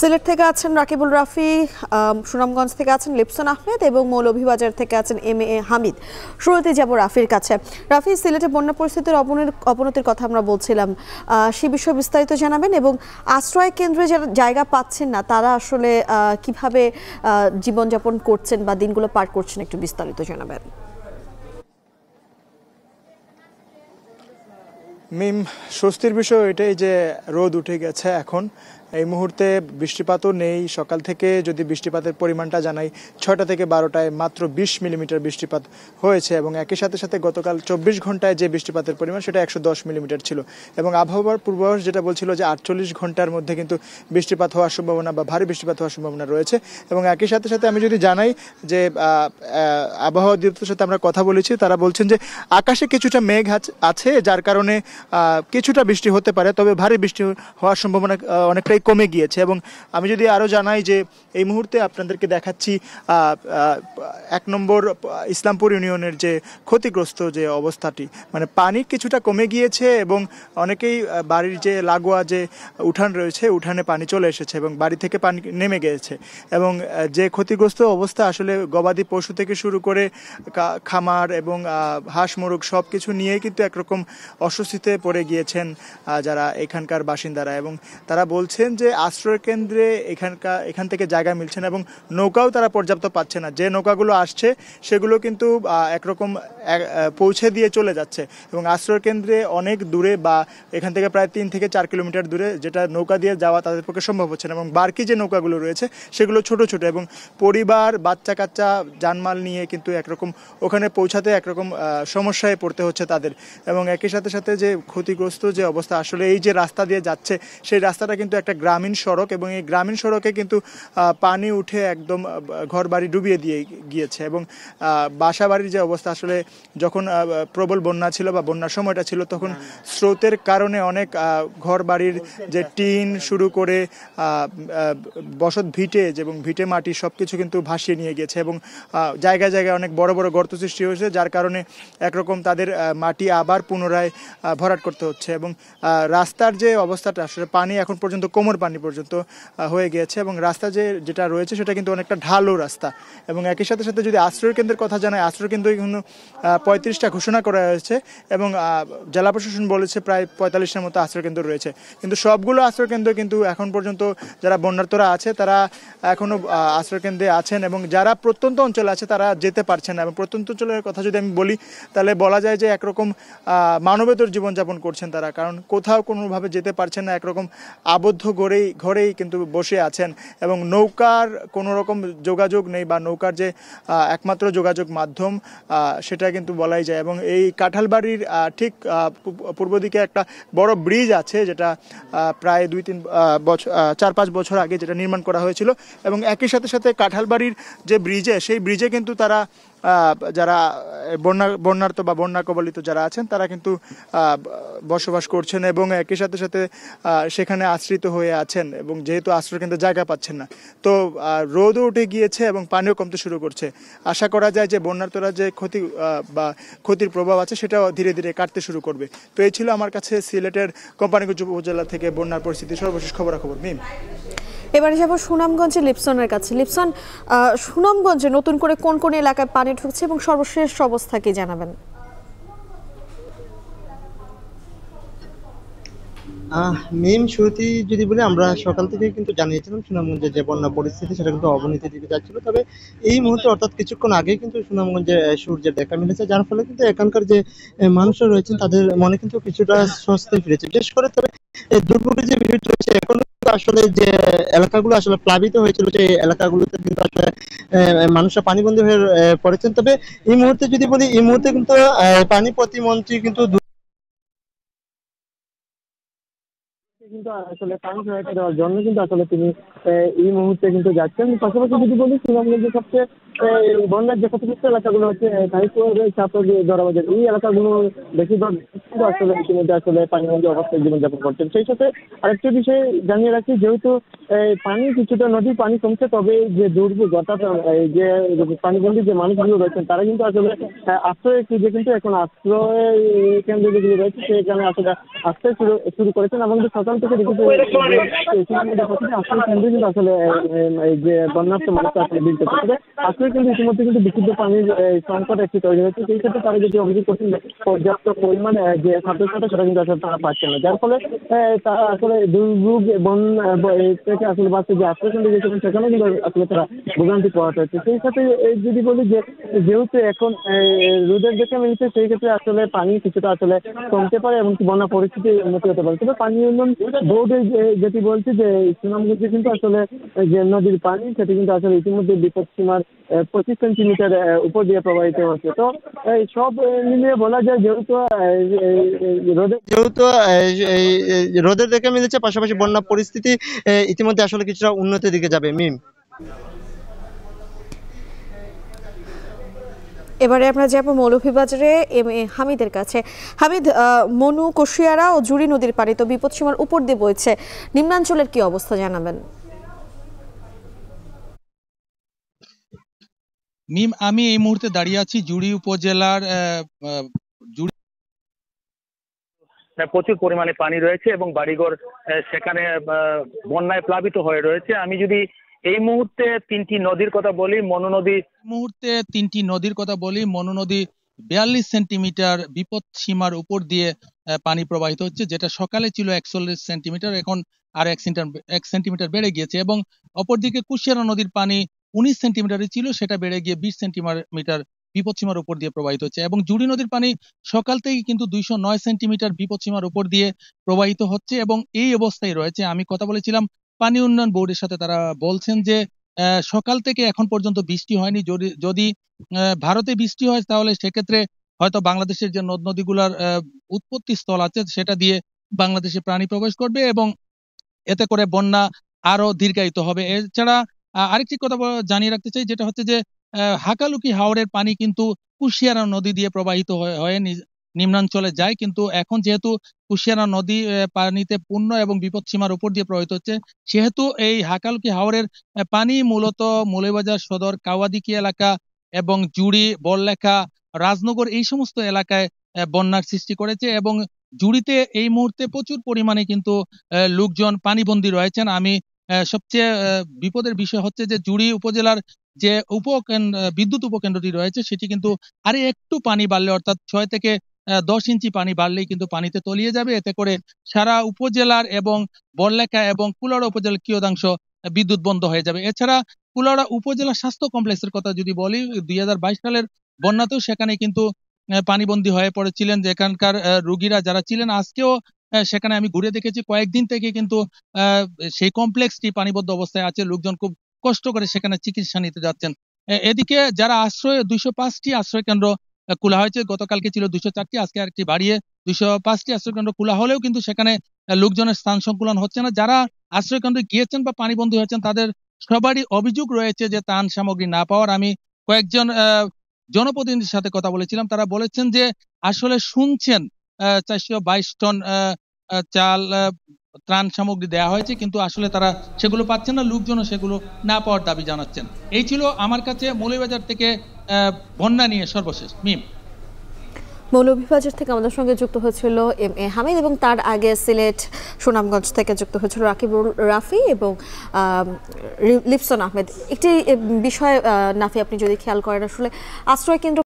সিলেট থেকে আছেন রাকিবুল রাফি সুনামগঞ্জ থেকে আছেন লিপসন আহমেদ এবং মৌলভীবাজার থেকে আছেন এম এ হামিদ শুরুতে যাব রাফির কাছে রাফি সিলেটে বন্যা পরিস্থিতির অবনতির কথা আমরা বলছিলাম সে বিষয়ে বিস্তারিত জানাবেন এবং আশ্রয় কেন্দ্রে যারা জায়গা পাচ্ছেন না তারা আসলে কিভাবে জীবনযাপন করছেন বা দিনগুলো পার করছেন একটু বিস্তারিত জানাবেন মিম স্বস্তির বিষয় এটাই যে রোদ উঠে গেছে এখন এই মুহূর্তে বৃষ্টিপাতও নেই সকাল থেকে যদি বৃষ্টিপাতের পরিমাণটা জানাই ছয়টা থেকে বারোটায় মাত্র বিশ মিলিমিটার বৃষ্টিপাত হয়েছে এবং একই সাথে সাথে গতকাল চব্বিশ ঘন্টায় যে বৃষ্টিপাতের পরিমাণ সেটা একশো দশ মিলিমিটার ছিল এবং আবহাওয়ার পূর্বাভাস যেটা বলছিল যে আটচল্লিশ ঘন্টার মধ্যে কিন্তু বৃষ্টিপাত হওয়ার সম্ভাবনা বা ভারী বৃষ্টিপাত হওয়ার সম্ভাবনা রয়েছে এবং একই সাথে সাথে আমি যদি জানাই যে আবহাওয়া অধিদপ্তরের সাথে আমরা কথা বলেছি তারা বলছেন যে আকাশে কিছুটা মেঘ আছে যার কারণে কিছুটা বৃষ্টি হতে পারে তবে ভারী বৃষ্টি হওয়ার সম্ভাবনা অনেকটাই অনেকটাই কমে গিয়েছে এবং আমি যদি আরও জানাই যে এই মুহূর্তে আপনাদেরকে দেখাচ্ছি এক নম্বর ইসলামপুর ইউনিয়নের যে ক্ষতিগ্রস্ত যে অবস্থাটি মানে পানি কিছুটা কমে গিয়েছে এবং অনেকেই বাড়ির যে লাগোয়া যে উঠান রয়েছে উঠানে পানি চলে এসেছে এবং বাড়ি থেকে পানি নেমে গিয়েছে এবং যে ক্ষতিগ্রস্ত অবস্থা আসলে গবাদি পশু থেকে শুরু করে খামার এবং হাঁস মোরগ সব কিছু নিয়ে কিন্তু একরকম অস্বস্তিতে পড়ে গিয়েছেন যারা এখানকার বাসিন্দারা এবং তারা বলছে বলছেন যে আশ্রয় কেন্দ্রে এখানকার এখান থেকে জায়গা মিলছে না এবং নৌকাও তারা পর্যাপ্ত পাচ্ছে না যে নৌকাগুলো আসছে সেগুলো কিন্তু একরকম পৌঁছে দিয়ে চলে যাচ্ছে এবং আশ্রয় কেন্দ্রে অনেক দূরে বা এখান থেকে প্রায় তিন থেকে চার কিলোমিটার দূরে যেটা নৌকা দিয়ে যাওয়া তাদের পক্ষে সম্ভব হচ্ছে না এবং বাড়কি যে নৌকাগুলো রয়েছে সেগুলো ছোট ছোট এবং পরিবার বাচ্চা কাচ্চা যানমাল নিয়ে কিন্তু একরকম ওখানে পৌঁছাতে একরকম সমস্যায় পড়তে হচ্ছে তাদের এবং একই সাথে সাথে যে ক্ষতিগ্রস্ত যে অবস্থা আসলে এই যে রাস্তা দিয়ে যাচ্ছে সেই রাস্তাটা কিন্তু একটা গ্রামীণ সড়ক এবং এই গ্রামীণ সড়কে কিন্তু পানি উঠে একদম ঘর বাড়ি ডুবিয়ে দিয়ে গিয়েছে এবং বাসা বাড়ির যে অবস্থা আসলে যখন প্রবল বন্যা ছিল বা বন্যার সময়টা ছিল তখন হ্যাঁ, হ্যাঁ। স্রোতের কারণে অনেক ঘর বাড়ির যে টিন শুরু করে বসত ভিটে এবং ভিটে মাটি সব কিছু কিন্তু ভাসিয়ে নিয়ে গেছে এবং জায়গায় জায়গায় অনেক বড় বড় গর্ত সৃষ্টি হয়েছে যার কারণে একরকম তাদের মাটি আবার পুনরায় ভরাট করতে হচ্ছে এবং রাস্তার যে অবস্থাটা আসলে পানি এখন পর্যন্ত কম কোমর পানি পর্যন্ত হয়ে গিয়েছে এবং রাস্তা যে যেটা রয়েছে সেটা কিন্তু অনেকটা ঢালো রাস্তা এবং একই সাথে সাথে যদি আশ্রয় কেন্দ্রের কথা জানায় আশ্রয় কেন্দ্র কিন্তু পঁয়ত্রিশটা ঘোষণা করা হয়েছে এবং জেলা প্রশাসন বলেছে প্রায় পঁয়তাল্লিশটার মতো আশ্রয় কেন্দ্র রয়েছে কিন্তু সবগুলো আশ্রয় কেন্দ্র কিন্তু এখন পর্যন্ত যারা বন্যার্থরা আছে তারা এখনও আশ্রয় কেন্দ্রে আছেন এবং যারা প্রত্যন্ত অঞ্চলে আছে তারা যেতে পারছে না এবং প্রত্যন্ত অঞ্চলের কথা যদি আমি বলি তাহলে বলা যায় যে একরকম মানবেতর জীবনযাপন করছেন তারা কারণ কোথাও কোনোভাবে যেতে পারছেন না একরকম আবদ্ধ ঘরেই ঘরেই কিন্তু বসে আছেন এবং নৌকার কোনো রকম যোগাযোগ নেই বা নৌকার যে একমাত্র যোগাযোগ মাধ্যম সেটা কিন্তু বলাই যায় এবং এই কাঁঠালবাড়ির ঠিক পূর্ব দিকে একটা বড় ব্রিজ আছে যেটা প্রায় দুই তিন বছর চার পাঁচ বছর আগে যেটা নির্মাণ করা হয়েছিল এবং একই সাথে সাথে কাঁঠালবাড়ির যে ব্রিজে সেই ব্রিজে কিন্তু তারা যারা বন্যা বন্যার্থ বা বন্যা কবলিত যারা আছেন তারা কিন্তু বসবাস করছেন এবং একই সাথে সাথে সেখানে আশ্রিত হয়ে আছেন এবং যেহেতু আশ্রয় কিন্তু জায়গা পাচ্ছেন না তো রোদও উঠে গিয়েছে এবং পানিও কমতে শুরু করছে আশা করা যায় যে বন্যার্থরা যে ক্ষতি বা ক্ষতির প্রভাব আছে সেটাও ধীরে ধীরে কাটতে শুরু করবে তো এই ছিল আমার কাছে সিলেটের কোম্পানিগঞ্জ উপজেলা থেকে বন্যার পরিস্থিতি সর্বশেষ খবরাখবর মিম এবারে যাবো সুনামগঞ্জে লিপসনের কাছে লিপসন সুনামগঞ্জে নতুন করে কোন কোন এলাকায় পানি ঢুকছে এবং সর্বশেষ অবস্থা কি জানাবেন মেম যদি বলি আমরা সকাল থেকে কিন্তু জানিয়েছিলাম সুনামগঞ্জের যে বন্যা পরিস্থিতি সেটা কিন্তু অবনতির দিকে যাচ্ছিল তবে এই মুহূর্তে অর্থাৎ কিছুক্ষণ আগে কিন্তু সুনামগঞ্জে সূর্যের দেখা মিলেছে যার ফলে কিন্তু এখানকার যে মানুষরা রয়েছেন তাদের মনে কিন্তু কিছুটা স্বস্তি ফিরেছে বিশেষ করে তবে দুর্ভোগের যে বিষয়টি রয়েছে এখনো আসলে যে এলাকাগুলো আসলে প্লাবিত হয়েছিল সেই এলাকাগুলোতে কিন্তু আসলে মানুষরা পানিবন্দী হয়ে পড়েছেন তবে এই মুহূর্তে যদি বলি এই মুহূর্তে কিন্তু পানি প্রতিমন্ত্রী কিন্তু কিন্তু আসলে পানি সহায়তা দেওয়ার জন্য কিন্তু আসলে তিনি এই মুহূর্তে কিন্তু যাচ্ছেন পাশাপাশি যদি বলি শ্রীলঙ্কার যে সবচেয়ে এই যে ক্ষতিগ্রস্ত এলাকাগুলো হচ্ছে জড়াবাজার এই এলাকাগুলো বেশিরভাগ আসলে ইতিমধ্যে আসলে অবস্থায় জীবনযাপন করছেন সেই সাথে আরেকটি জানিয়ে রাখি যেহেতু পানি কিছুটা নদীর পানি কমছে তবে যে দুর্ভোগ অর্থাৎ যে পানিবন্দী যে মানুষগুলো রয়েছেন তারা কিন্তু আসলে আশ্রয় যে কিন্তু এখন আশ্রয় কেন্দ্র যেগুলো রয়েছে সেখানে আসলে আশ্রয় শুরু শুরু করেছেন এবং সকাল থেকে দেখেছি আশ্রয় কেন্দ্র কিন্তু আসলে এই যে বন্যার্থ মানুষ আসলে বিলতে আশ্রয় কিন্তু ইতিমধ্যে কিন্তু বিশুদ্ধ পানির সংকট একটি তৈরি হয়েছে সেই ক্ষেত্রে তারা যদি অভিযোগ করছেন পর্যাপ্ত পরিমাণে যে ছাত্রছাত্র সেটা কিন্তু আসলে তারা পাচ্ছে না যার ফলে তারা আসলে দুর্ভোগ এবং থেকে আসলে বাঁচতে যে আশ্রয় আশ্বাসন দিয়েছিলেন সেখানে কিন্তু আসলে তারা ভোগান্তি পড়াতে হচ্ছে সেই সাথে যদি বলি যে যেহেতু এখন রোদের দেখে মিলছে সেই ক্ষেত্রে আসলে পানি কিছুটা আসলে কমতে পারে এবং বন্যা পরিস্থিতি উন্নতি হতে পারে তবে পানি উন্নয়ন বোর্ডে যেটি বলছে যে সুনামগঞ্জে কিন্তু আসলে যে নদীর পানি সেটি কিন্তু আসলে ইতিমধ্যে বিপদ সীমার পঁচিশ সেন্টিমিটার উপর দিয়ে প্রবাহিত হচ্ছে তো এই সব মিলিয়ে বলা যায় যেহেতু রোদে যেহেতু রোদের দেখে মিলেছে পাশাপাশি বন্যা পরিস্থিতি ইতিমধ্যে আসলে কিছুটা উন্নতির দিকে যাবে মিম এবারে আমরা যাবো মৌলভীবাজারে এম এ হামিদের কাছে হামিদ মনু কুশিয়ারা ও জুড়ি নদীর পাড়ে তো বিপদসীমার উপর দিয়ে বইছে নিম্নাঞ্চলের কি অবস্থা জানাবেন মিম আমি এই মুহূর্তে দাঁড়িয়ে আছি জুড়ি উপজেলার জুড়ি হ্যাঁ, প্রচুর পরিমাণে পানি রয়েছে এবং বাড়িঘর সেখানে বন্যায় প্লাবিত হয়ে রয়েছে আমি যদি এই মুহূর্তে তিনটি নদীর কথা বলি মনোনদী নদী মুহূর্তে তিনটি নদীর কথা বলি মনোনদী নদী বিয়াল্লিশ সেন্টিমিটার বিপদ সীমার উপর দিয়ে পানি প্রবাহিত হচ্ছে যেটা সকালে ছিল একচল্লিশ সেন্টিমিটার এখন আর এক এক সেন্টিমিটার বেড়ে গিয়েছে এবং অপরদিকে কুশিয়ারা নদীর পানি উনিশ সেন্টিমিটারই ছিল সেটা বেড়ে গিয়ে বিশ সেন্টিমিটার বিপদসীমার উপর দিয়ে প্রবাহিত হচ্ছে এবং জুড়ি নদীর পানি সকাল থেকে কিন্তু দুইশো নয় সেন্টিমিটার বিপদসীমার উপর দিয়ে প্রবাহিত হচ্ছে এবং এই অবস্থায় রয়েছে আমি কথা বলেছিলাম পানি উন্নয়ন বোর্ডের সাথে তারা বলছেন যে সকাল থেকে এখন পর্যন্ত বৃষ্টি হয়নি যদি ভারতে বৃষ্টি হয় তাহলে সেক্ষেত্রে হয়তো বাংলাদেশের যে নদ নদীগুলার উৎপত্তি স্থল আছে সেটা দিয়ে বাংলাদেশে প্রাণী প্রবেশ করবে এবং এতে করে বন্যা আরো দীর্ঘায়িত হবে এছাড়া আরেকটি কথা জানিয়ে রাখতে চাই যেটা হচ্ছে যে হাকালুকি হাওরের পানি কিন্তু কুশিয়ারা নদী দিয়ে প্রবাহিত হয়ে নিম্নাঞ্চলে যায় কিন্তু এখন যেহেতু কুশিয়ারা নদী পানিতে পূর্ণ এবং বিপদ সীমার উপর দিয়ে প্রবাহিত হচ্ছে সেহেতু এই হাকালুকি হাওরের পানি মূলত মৌলবাজার সদর কাওয়াদিকি এলাকা এবং জুড়ি বললেখা রাজনগর এই সমস্ত এলাকায় বন্যার সৃষ্টি করেছে এবং জুড়িতে এই মুহূর্তে প্রচুর পরিমাণে কিন্তু লোকজন পানিবন্দী রয়েছেন আমি সবচেয়ে বিপদের বিষয় হচ্ছে যে জুড়ি উপজেলার যে উপকেন্দ্র বিদ্যুৎ উপকেন্দ্রটি রয়েছে সেটি কিন্তু আরে একটু পানি বাড়লে অর্থাৎ ছয় থেকে দশ ইঞ্চি পানি বাড়লেই কিন্তু পানিতে তলিয়ে যাবে এতে করে সারা উপজেলার এবং বরলেখা এবং কুলাড়া উপজেলার কিয়দাংশ বিদ্যুৎ বন্ধ হয়ে যাবে এছাড়া কুলাড়া উপজেলা স্বাস্থ্য কমপ্লেক্সের কথা যদি বলি দুই সালের বন্যাতেও সেখানে কিন্তু পানিবন্দী হয়ে পড়েছিলেন যেখানকার রুগীরা যারা ছিলেন আজকেও সেখানে আমি ঘুরে দেখেছি কয়েকদিন থেকে কিন্তু সেই কমপ্লেক্সটি পানিবদ্ধ অবস্থায় আছে লোকজন খুব কষ্ট করে সেখানে চিকিৎসা নিতে যাচ্ছেন এদিকে যারা আশ্রয় দুইশো পাঁচটি আশ্রয় কেন্দ্র খোলা হয়েছে গতকালকে ছিল দুইশো চারটি আজকে আরেকটি বাড়িয়ে দুইশো পাঁচটি আশ্রয়কেন্দ্র খোলা হলেও কিন্তু সেখানে লোকজনের স্থান সংকুলন হচ্ছে না যারা আশ্রয়কেন্দ্রে গিয়েছেন বা পানিবন্দী হয়েছেন তাদের সবারই অভিযোগ রয়েছে যে ত্রাণ সামগ্রী না পাওয়ার আমি কয়েকজন জনপ্রতিনিধির সাথে কথা বলেছিলাম তারা বলেছেন যে আসলে শুনছেন চারশো বাইশ টন চাল ত্রাণ সামগ্রী দেওয়া হয়েছে কিন্তু আসলে তারা সেগুলো পাচ্ছেন না লোকজনও সেগুলো না পাওয়ার দাবি জানাচ্ছেন এই ছিল আমার কাছে মৌলবাজার থেকে বন্যা নিয়ে সর্বশেষ মিম মৌলভীবাজার থেকে আমাদের সঙ্গে যুক্ত হয়েছিল এম এ হামিদ এবং তার আগে সিলেট সুনামগঞ্জ থেকে যুক্ত হয়েছিল রাকিবুল রাফি এবং লিপসন আহমেদ একটি বিষয় নাফি আপনি যদি খেয়াল করেন আসলে আশ্রয় কেন্দ্র